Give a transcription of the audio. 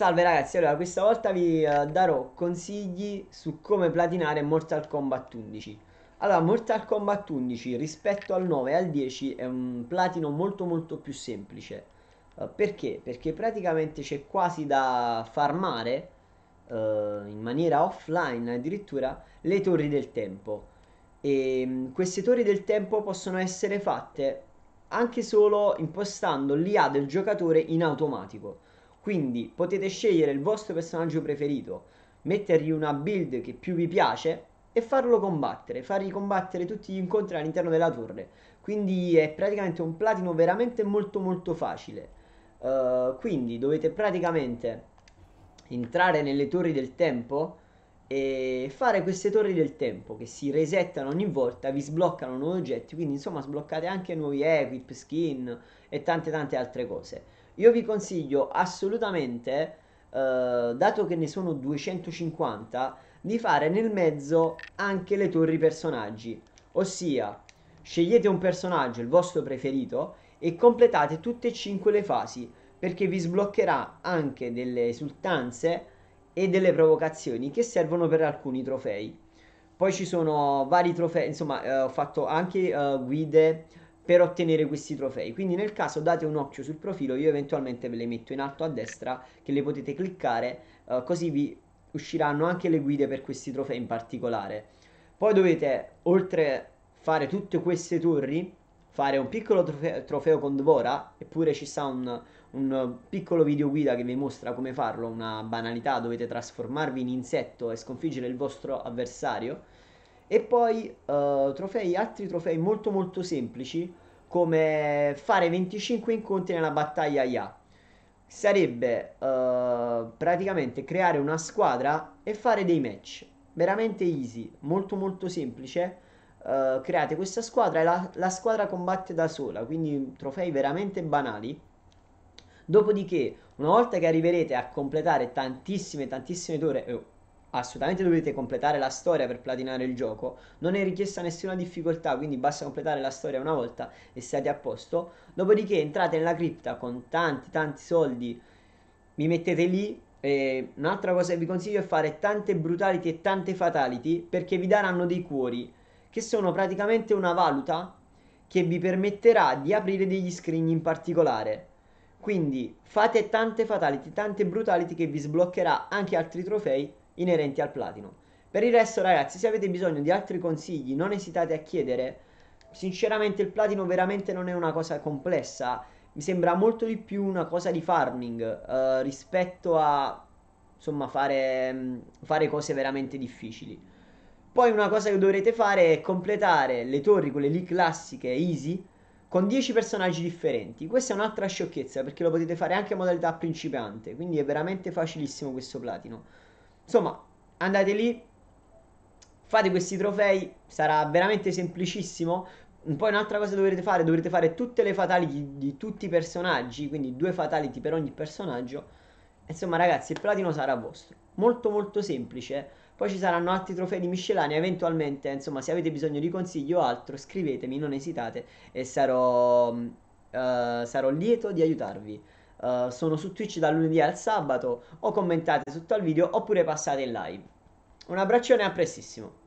Salve ragazzi, allora questa volta vi eh, darò consigli su come platinare Mortal Kombat 11 Allora, Mortal Kombat 11 rispetto al 9 e al 10 è un platino molto molto più semplice eh, Perché? Perché praticamente c'è quasi da farmare uh, in maniera offline addirittura le torri del tempo e mm, queste torri del tempo possono essere fatte anche solo impostando l'IA del giocatore in automatico quindi potete scegliere il vostro personaggio preferito, mettergli una build che più vi piace e farlo combattere, fargli combattere tutti gli incontri all'interno della torre. Quindi è praticamente un platino veramente molto molto facile. Uh, quindi dovete praticamente entrare nelle torri del tempo e fare queste torri del tempo che si resettano ogni volta, vi sbloccano nuovi oggetti, quindi insomma sbloccate anche nuovi equip, skin e tante tante altre cose. Io vi consiglio assolutamente, eh, dato che ne sono 250, di fare nel mezzo anche le torri personaggi, ossia scegliete un personaggio, il vostro preferito, e completate tutte e cinque le fasi, perché vi sbloccherà anche delle esultanze e delle provocazioni che servono per alcuni trofei. Poi ci sono vari trofei, insomma eh, ho fatto anche eh, guide per ottenere questi trofei, quindi nel caso date un occhio sul profilo, io eventualmente ve le metto in alto a destra che le potete cliccare eh, così vi usciranno anche le guide per questi trofei in particolare. Poi dovete, oltre fare tutte queste torri, fare un piccolo trofeo, trofeo con Dvora, eppure ci sta un, un piccolo video guida che vi mostra come farlo, una banalità, dovete trasformarvi in insetto e sconfiggere il vostro avversario. E poi uh, trofei, altri trofei molto molto semplici come fare 25 incontri nella battaglia IA. Sarebbe uh, praticamente creare una squadra e fare dei match. Veramente easy, molto molto semplice. Uh, create questa squadra e la, la squadra combatte da sola, quindi trofei veramente banali. Dopodiché, una volta che arriverete a completare tantissime, tantissime ore, eh, assolutamente dovete completare la storia per platinare il gioco, non è richiesta nessuna difficoltà, quindi basta completare la storia una volta e siete a posto. Dopodiché entrate nella cripta con tanti, tanti soldi, vi mettete lì. E un'altra cosa che vi consiglio è fare tante brutality e tante fatality perché vi daranno dei cuori che sono praticamente una valuta che vi permetterà di aprire degli screen in particolare quindi fate tante fatality, tante brutality che vi sbloccherà anche altri trofei inerenti al platino. Per il resto ragazzi, se avete bisogno di altri consigli non esitate a chiedere. Sinceramente il platino veramente non è una cosa complessa, mi sembra molto di più una cosa di farming eh, rispetto a insomma fare, mm, fare cose veramente difficili. Poi una cosa che dovrete fare è completare le torri, quelle lì classiche, easy, con 10 personaggi differenti. Questa è un'altra sciocchezza perché lo potete fare anche in modalità principiante, quindi è veramente facilissimo questo platino. Insomma, andate lì, fate questi trofei, sarà veramente semplicissimo. Poi un'altra cosa dovrete fare, dovrete fare tutte le fatality di, tutti i personaggi, quindi due fatality per ogni personaggio. Insomma ragazzi, il platino sarà vostro. Molto molto semplice. Poi ci saranno altri trofei di miscellanea, eventualmente, insomma, se avete bisogno di consiglio o altro, scrivetemi, non esitate e sarò, uh, sarò lieto di aiutarvi. Uh, sono su Twitch dal lunedì al sabato o commentate sotto al video oppure passate in live. Un abbraccione e a prestissimo.